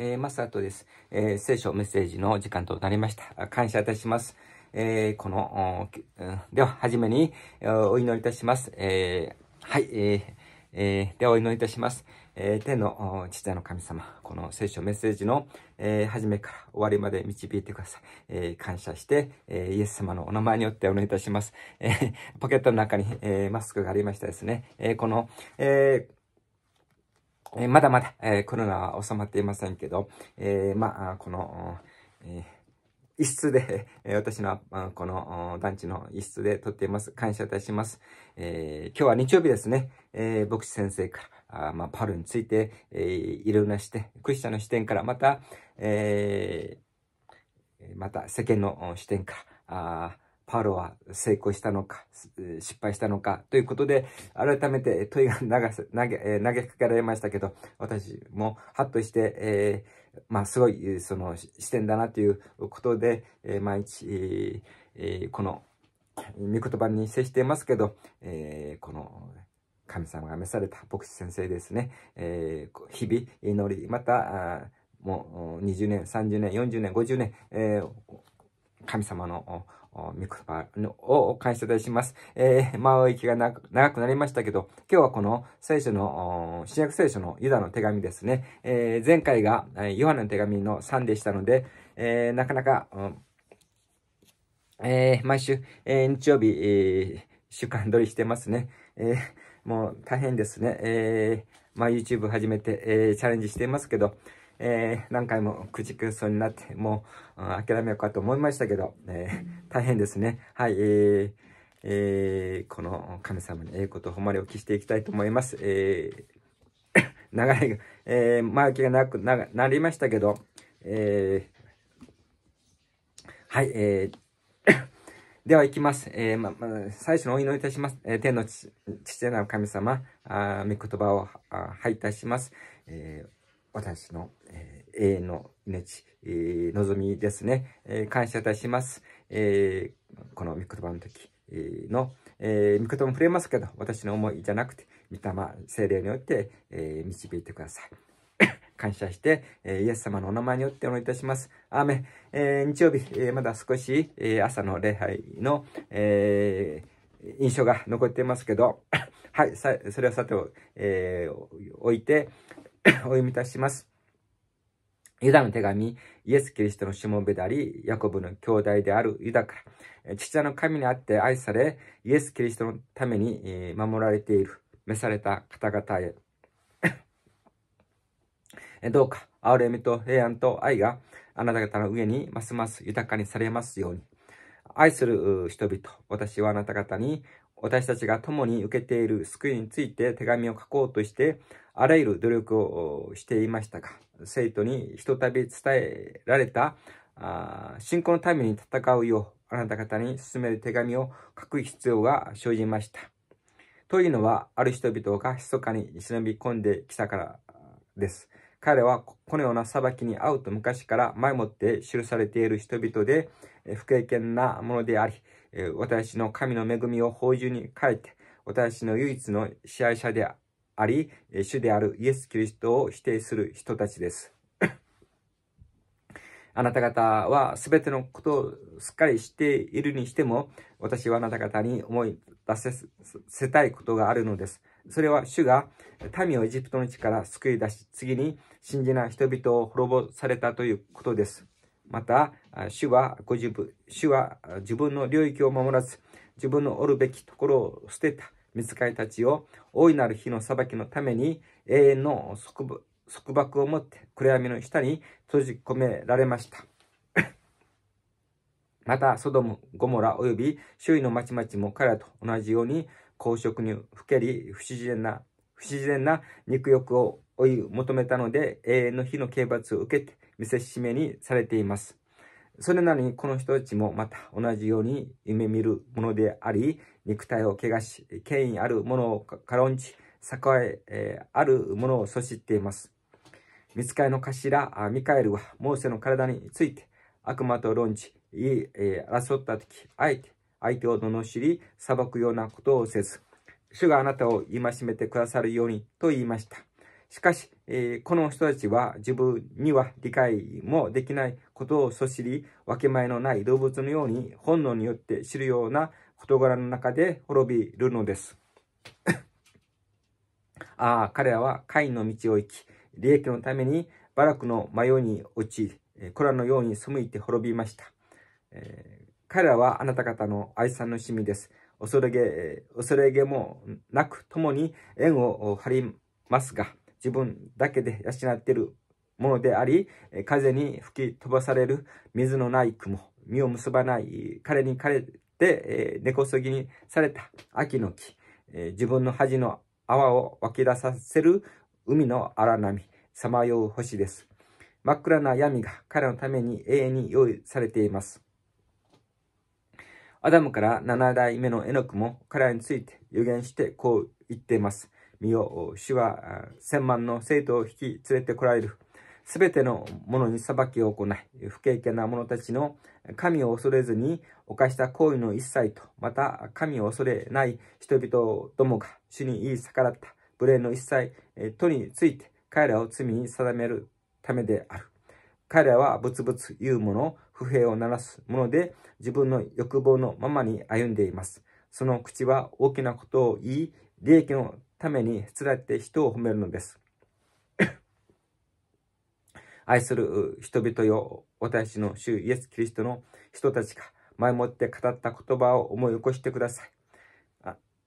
えー、マートです、えー、聖書メッセージの時間となりました。感謝いたします。えー、この、では、はじめにお祈りいたします。えー、はい、ええー、ではお祈りいたします。えー、天の父の神様、この聖書メッセージの、えー、始めから終わりまで導いてください。えー、感謝して、えイエス様のお名前によってお願いいたします。えポケットの中に、えマスクがありましたですね。えこの、えーえまだまだ、えコロナは収まっていませんけど、えまあ、この、え一室で、え私の、この団地の一室で撮っています。感謝いたします。えー、今日は日曜日ですね、えー、牧師先生から、あまあ、パルについて、えー、いろんな視点、クリスチャンの視点から、また、えまた世間の視点から、あパロは成功したのか、失敗したのかということで、改めて問いが投げ投げかけられましたけど、私もハッとして、えー、まあ、すごい、その視点だなということで、えー、毎日、えー、この、御言葉に接していますけど、えー、この、神様が召された牧師先生ですね、えー、日々祈り、また、もう20年、30年、40年、50年、えー神様の御言葉をいたします。えー、まあ、行きが長くなりましたけど、今日はこの聖書の、新約聖書のユダの手紙ですね。えー、前回がヨハネの手紙の3でしたので、えー、なかなか、うん、えー、毎週、えー、日曜日、えー、週間撮りしてますね。えー、もう大変ですね。えー、まあ YouTube 始めて、えー、チャレンジしていますけど、えー、何回もくじくそうになって、もう、うん、諦めようかと思いましたけど、えー、大変ですね。はい、えー、えー、この神様に栄光と誉れを期していきたいと思います。えー、長い、が、えー、前置きがなくななりましたけど、えー、はい、えー、では行きます。えーまま、最初のお祈りいたします。えー、天の父なる神様、あ御言葉を拝いたします。えー私の、えー、永遠の命、えー、望みですね、えー、感謝いたします。えー、この御言葉の時の、えー、御言葉も触れますけど、私の思いじゃなくて、御霊、精霊によって、えー、導いてください。感謝して、えイエス様のお名前によってお祈りいたします。アーメン。え日曜日、えまだ少し、え朝の礼拝の、え印象が残っていますけど、はい、それはさてお、えー、いて、お読みいたします。ユダの手紙、イエス・キリストのしもべであり、ヤコブの兄弟であるユダから、父親の神にあって愛され、イエス・キリストのために守られている、召された方々へ。どうか、憐れみと平安と愛があなた方の上にますます豊かにされますように。愛する人々、私はあなた方に私たちが共に受けている救いについて手紙を書こうとして、あらゆる努力をしていましたが、生徒にひとたび伝えられた、あ信仰のために戦うよう、あなた方に進める手紙を書く必要が生じました。というのは、ある人々が密かに忍び込んできたからです。彼はこのような裁きに遭うと昔から前もって記されている人々で、不経験なものであり、私の神の恵みを宝珠に変えて、私の唯一の支配者であり、主であるイエス・キリストを否定する人たちです。あなた方は全てのことをすっかりしているにしても、私はあなた方に思い出せせたいことがあるのです。それは主が民をエジプトの地から救い出し、次に信じない人々を滅ぼされたということです。また、主はご自分、主は自分の領域を守らず、自分のおるべきところを捨てた見つかりたちを、大いなる日の裁きのために、永遠の束縛を持って暗闇の下に閉じ込められました。また、ソドム、ゴモラ及び周囲の町々も彼らと同じように、公職にふけり、不自然な、不自然な肉欲を追い求めたので、永遠の火の刑罰を受けて、見せしめにされています。それなのにこの人たちもまた同じように夢見るものであり、肉体を怪我し、権威あるものを軽んじ、栄えあるものを阻止っています。見つかりの頭、ミカエルはモーセの体について悪魔と論じ、争った時、あえて相手を罵り、裁くようなことをせず、主があなたを戒めてくださるようにと言いました。しかし、えー、この人たちは自分には理解もできないことをそしり、分け前のない動物のように本能によって知るような事柄の中で滅びるのです。ああ、彼らは会の道を行き、利益のためにバラクの迷いに陥り、コラのように背いて滅びました。えー、彼らはあなた方の愛さんの趣味です。恐れげ、恐れげもなく共に縁を張りますが、自分だけで養っているものであり、風に吹き飛ばされる水のない雲、実を結ばない彼に枯れて、根こそぎにされた秋の木、自分の恥の泡を湧き出させる海の荒波、さまよう星です。真っ暗な闇が彼のために永遠に用意されています。アダムから7代目のエノクも彼らについて予言してこう言っています。身主は千万の生徒を引き連れてこられる。すべての者に裁きを行い、不敬虔な者たちの神を恐れずに犯した行為の一切と、また神を恐れない人々どもが主に言い逆らった無礼の一切とについて彼らを罪に定めるためである。彼らはぶつぶつ言う者、不平を鳴らす者で自分の欲望のままに歩んでいます。その口は大きなことを言い、利益のために連れて人を褒めるのです。愛する人々よ、私の主イエス・キリストの人たちが前もって語った言葉を思い起こしてください。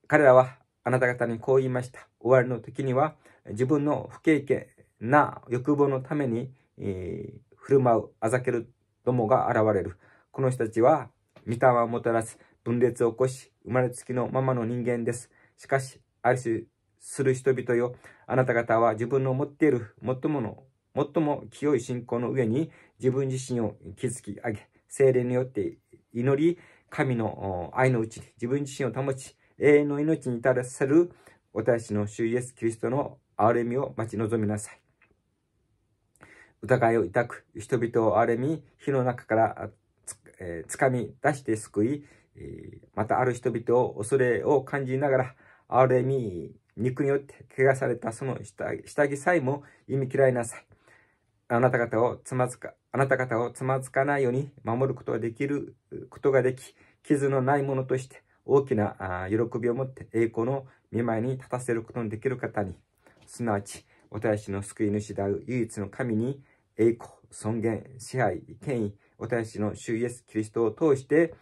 彼らはあなた方にこう言いました。終わりの時には自分の不経験な欲望のために、えー、振る舞うあざけるどもが現れる。この人たちは御霊をもたらす分裂を起こし生まれつきのままの人間です。しかし、ある種する人々よ。あなた方は自分の持っている最もの、最も清い信仰の上に自分自身を築き上げ、精霊によって祈り、神の愛のうちに自分自身を保ち、永遠の命に至らせる私の主イエス・キリストの憐れみを待ち望みなさい。疑いを抱く人々を憐れみ、火の中からつ,、えー、掴み出して救い、またある人々を恐れを感じながら、憐れみ、肉によって汚されたその下着さえも忌み嫌いなさい。あなた方をつまずか、あなた方をつまずかないように守ることができることができ、傷のないものとして大きな喜びを持って栄光の見舞いに立たせることのできる方に、すなわち、お私の救い主である唯一の神に栄光、尊厳、支配、権威、お私の主イエス・キリストを通して、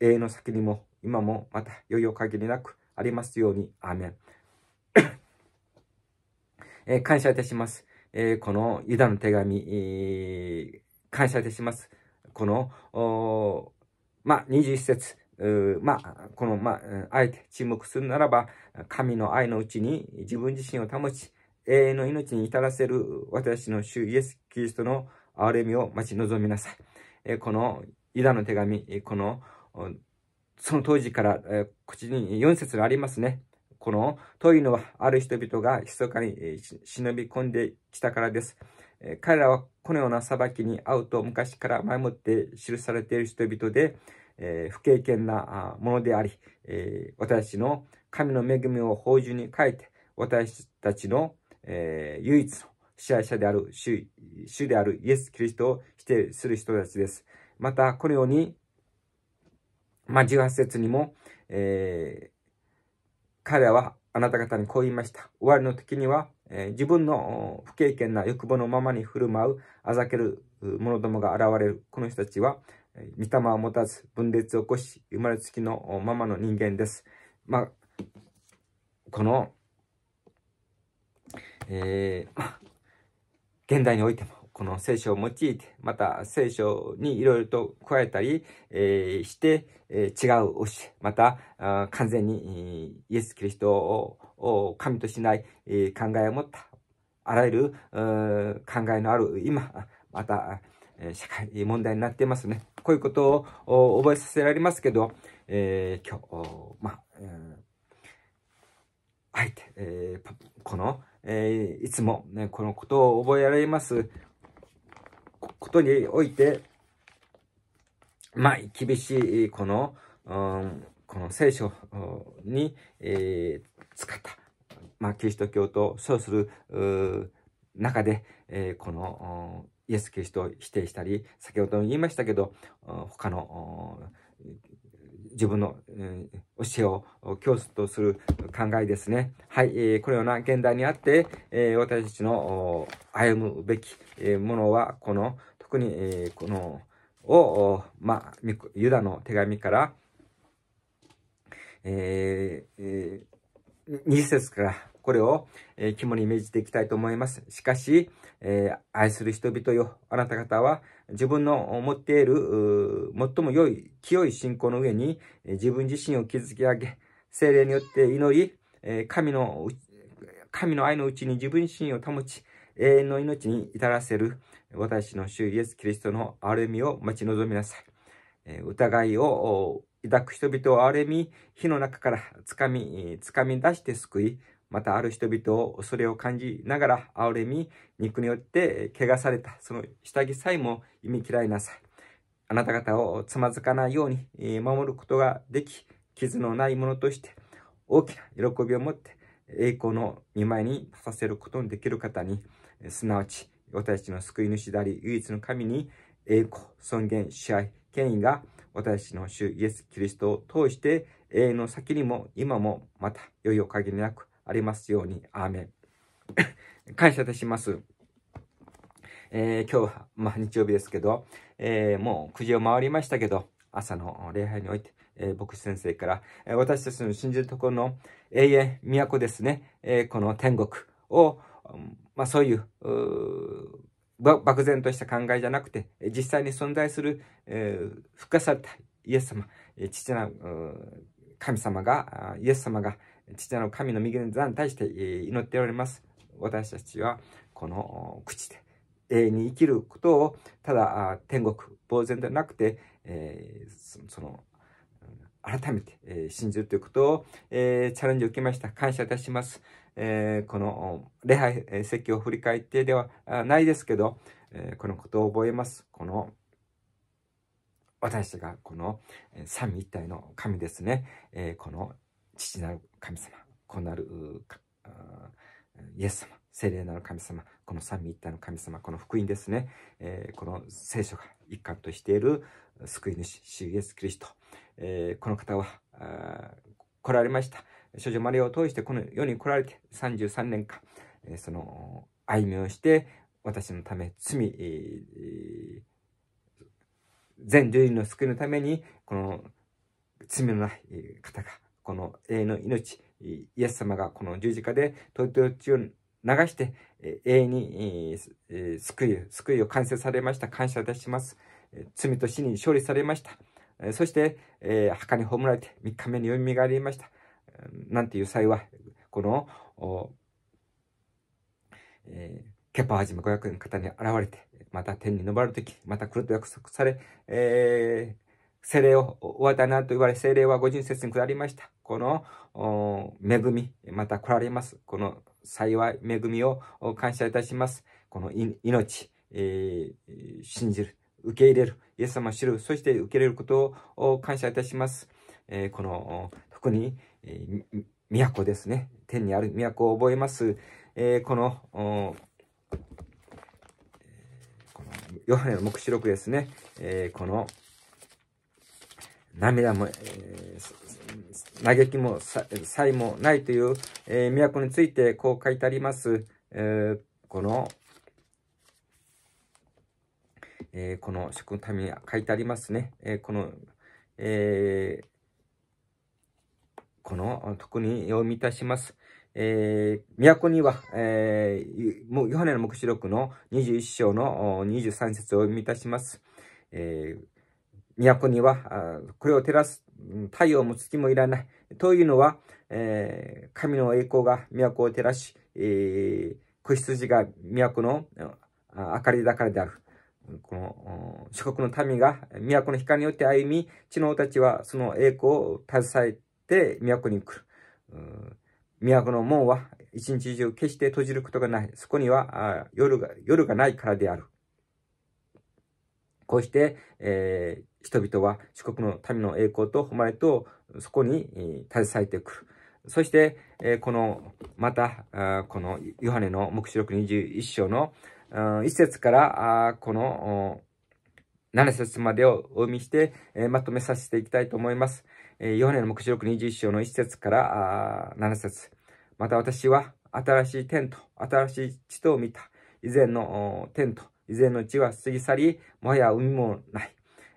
永遠の先にも今もまた余裕限りなくありますように。アーメン。えー、感謝いたします。えー、このユダの手紙、えー、感謝いたします。この、まあ、21節、まあ、この、まあ、あえて注目するならば、神の愛のうちに自分自身を保ち、永遠の命に至らせる私の主イエス・キリストの憐れみを待ち望みなさい。えこのユダの手紙、このその当時から、え口に4節がありますね。この遠いのはある人々が密かに、え忍び込んできたからです。え彼らはこのような裁きに遭うと昔から前もって記されている人々で、え不経験なものであり、え私の神の恵みを宝珠に書いて、私たちの、え唯一の支配者である主、主であるイエス・キリストを否定する人たちです。また、このようにまあ、18節にも、えー、彼らはあなた方にこう言いました。終わりの時には、えー、自分の不経験な欲望のままに振る舞う、あざける者どもが現れる。この人たちは、御霊を持たず、分裂を起こし、生まれつきのままの人間です。まあ、この、えー、現代においても、この聖書を用いて、また聖書にいろいろと加えたり、えー、して、えー、違う教え、また完全にイエス・キリストを神としない、え考えを持った、あらゆる考えのある今、また、え社会問題になっていますね。こういうことを覚えさせられますけど、えー、今日、まあ、あえて、えー、この、えー、いつも、ね、このことを覚えられます。ことにおいて、まあ、厳しい、この、うん、この聖書に、えー、使った、まあ、キリスト教と称する中で、えー、このイエス・キリストを否定したり、先ほども言いましたけど、他の自分の、うん、教えを教祖とする考えですね。はい、えー、このような現代にあって、えー、私たちの歩むべきものは、このここに、えー、この、を、まあ、ユダの手紙から、えー、えー、2節からこれを、えー、肝に銘じていきたいと思います。しかし、えー、愛する人々よ、あなた方は自分の持っている最も良い、清い信仰の上に、えー、自分自身を築き上げ、精霊によって祈り、えー、神の神の愛のうちに自分自身を保ち、永遠の命に至らせる、私の主イエス・キリストのれみを待ち望みなさい。疑いを抱く人々をれみ、火の中から掴み、掴み出して救い、またある人々を恐れを感じながら憐れみ、肉によって汚された、その下着さえも忌み嫌いなさい。あなた方をつまずかないように守ることができ、傷のないものとして大きな喜びを持って栄光の見舞いに立たせることのできる方に、すなわち私たちの救い主であり、唯一の神に栄光、尊厳、支配、権威が私たちの主イエス・キリストを通して永遠の先にも今もまた良いおかげでなくありますように。アーメン。感謝いたします。えー、今日は、まあ、日曜日ですけど、えー、もう9時を回りましたけど、朝の礼拝において、えー、牧師先生から、え私たちの信じるところの永遠、都ですね、えこの天国を、まあ、そういう漠然とした考えじゃなくて実際に存在する、えー、復活されたイエス様父な神様がイエス様が父なる神の右の座に対して祈っております私たちはこの口で永遠に生きることをただ天国呆然ではなくて、えー、その改めて、えー、信じるということを、えー、チャレンジを受けました感謝いたします、えー、この礼拝席を振り返ってではないですけど、えー、このことを覚えます。この私がこの三位一体の神ですね、えー、この父なる神様、子なるイエス様、聖霊なる神様、この三位一体の神様、この福音ですね、えー、この聖書が一貫としている救い主、主イエス・キリスト、えー、この方は来られました。少女マリアを通してこの世に来られて33年間、その歩みをして、私のため罪、全類の救いのために、この罪のない方が、この永遠の命、イエス様がこの十字架で東京中を流して、永遠に救い、救いを完成されました。感謝いたします。罪と死に勝利されました。そして、墓に葬られて3日目によみがえりました。なんていう際は、この、えー、ケパはじめ500人の方に現れて、また天に昇るとき、また来ると約束され、えー、精霊をわったなと言われ、精霊は五人節に下りました。この、恵み、また来られます。この幸い、恵みを感謝いたします。この命、えー、信じる、受け入れる、イエス様を知る、そして受け入れることを感謝いたします。えー、この、特に、えー、都ですね。天にある都を覚えます。えー、この、このヨハネの黙示録ですね。えー、この、涙も、えー、嘆きも、才もないという、えー、都についてこう書いてあります。えー、この、えー、この食のために書いてありますね。えー、この、えー、この特にを満たします。えー、都には、えー、ヨハネの目視録の21章の23節を満たします。えー、都には、これを照らす太陽も月もいらない。というのは、えー、神の栄光が都を照らし、えー、子羊が都の明かりだからである。この諸国の民が都の光によって歩み、知能たちはその栄光を携えて、って都に来る。うん都の門は一日中決して閉じることがない。そこには夜が夜がないからである。こうして、えー、人々は四国の民の栄光と誉れとそこに、えー、携えてくる。そして、えー、この、また、あこのヨハネの目視録21章の、うん、1節から、あこの、7節までをお読みして、えー、まとめさせていきたいと思います。えー、ヨハネの目視録21章の1節から7節また私は新しい天と新しい地とを見た。以前の天と以前の地は過ぎ去り、もはや海もない。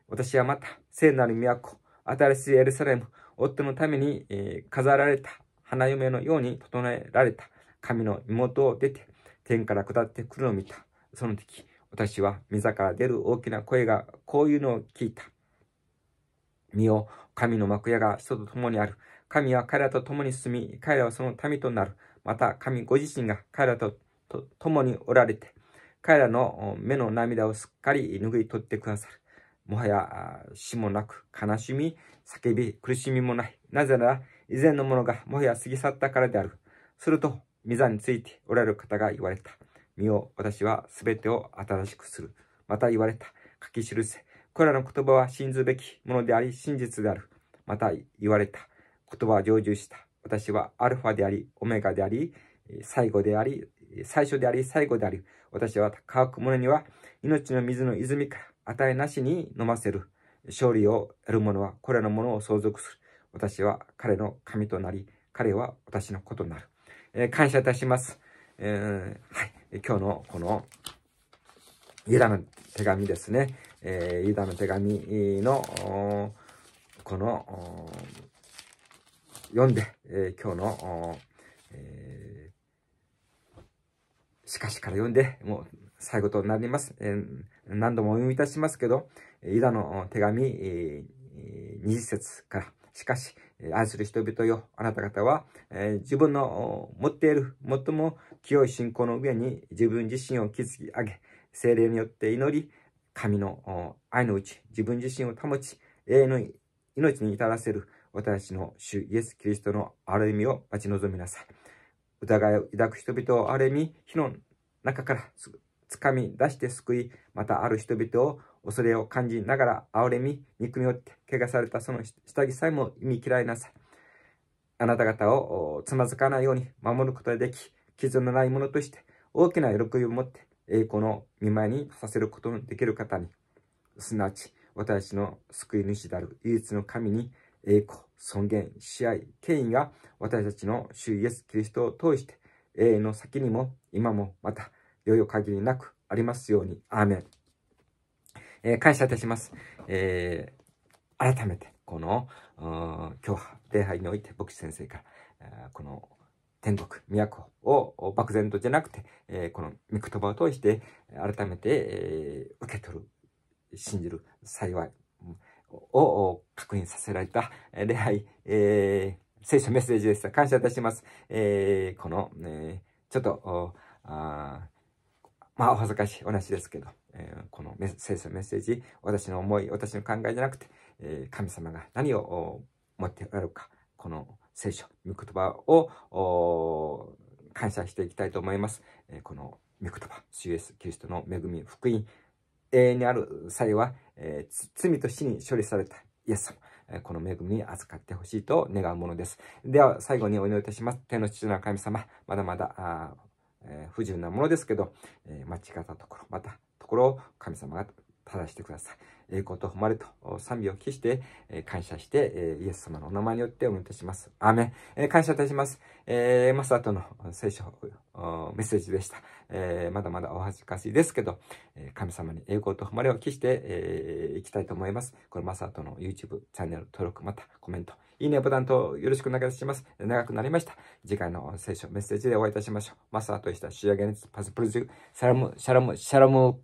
私はまた聖なる都、新しいエルサレム、夫のために、えー、飾られた花嫁のように整えられた神の妹を出て天から下ってくるのを見た。その時、私は溝から出る大きな声がこういうのを聞いた。身を神の幕屋が人と共にある。神は彼らと共に住み、彼らはその民となる。また神ご自身が彼らと共におられて、彼らの目の涙をすっかり拭い取ってくださる。もはや死もなく、悲しみ、叫び、苦しみもない。なぜなら、以前のものがもはや過ぎ去ったからである。すると、御座についておられる方が言われた。身を私はすべてを新しくする。また言われた。書き記せ。これらの言葉は信ずべきものであり、真実である。また言われた。言葉は成就した。私はアルファであり、オメガであり、最後であり、最初であり、最後であり。私は乾く者には命の水の泉から与えなしに飲ませる。勝利を得る者はこれらのものを相続する。私は彼の神となり、彼は私の子となる。えー、感謝いたします。えー、はい。今日のこのユダの手紙ですね、えー、ユダの手紙の、この、読んで、えー、今日の、えー、しかしから読んで、もう最後となります。えー、何度もお読みいたしますけど、ユダの手紙、えー、20節から、しかし、愛する人々よ、あなた方は、えー、自分の持っている最も清い信仰の上に自分自身を築き上げ、精霊によって祈り、神の愛のうち、自分自身を保ち、永遠の命に至らせる私の主イエス・キリストの意みを待ち望みなさい。疑いを抱く人々を意み、火の中からつかみ出して救い、またある人々を恐れを感じながら、憐れみ、憎みを我されたその下着さえも意味嫌いなさい。あなた方をつまずかないように守ることができ、傷のないものとして大きな喜びを持って栄光の見舞いにさせることのできる方に、すなわち私の救い主である唯一の神に栄光、尊厳、試合、権威が私たちの主イエス・キリストを通して永遠の先にも今もまたいよ限りなくありますように。アーメン。えー、感謝いたします。えー、改めて、この、今日、礼拝において、牧師先生から、この、天国、都を漠然とじゃなくて、えー、この御言葉を通して、改めて、えー、受け取る、信じる、幸いを確認させられた礼拝、えー、聖書メッセージでした。感謝いたします。えー、この、ね、ちょっと、あまあ、お恥ずかしいお話ですけど、えー、この聖書のメッセージ、私の思い、私の考えじゃなくて、えー、神様が何を持っておられるか、この聖書、御言葉を感謝していきたいと思います。えー、この御言葉、主イエス・キリストの恵み、福音、永遠にある際は、えー、罪と死に処理されたイエス様。この恵みに扱ってほしいと願うものです。では、最後にお祈りいたします。天の父な神様、まだまだ、えー、不自由なものですけど、えー、間違ったところ、また心を神様が正してください。栄光と誉れと賛美を期して、え感謝して、えイエス様のお名前によってお見りいします。アーメン。え感謝いたします。えー、マスターとの聖書、メッセージでした。えー、まだまだお恥ずかしいですけど、え神様に栄光と誉れを期して、えー、いきたいと思います。これマスターとの YouTube チャンネル登録、またコメント、いいねボタンとよろしくお願いします。長くなりました。次回の聖書、メッセージでお会いいたしましょう。マスターとした仕上げにパスプルジュ、シャラム、シャラム、シャラム、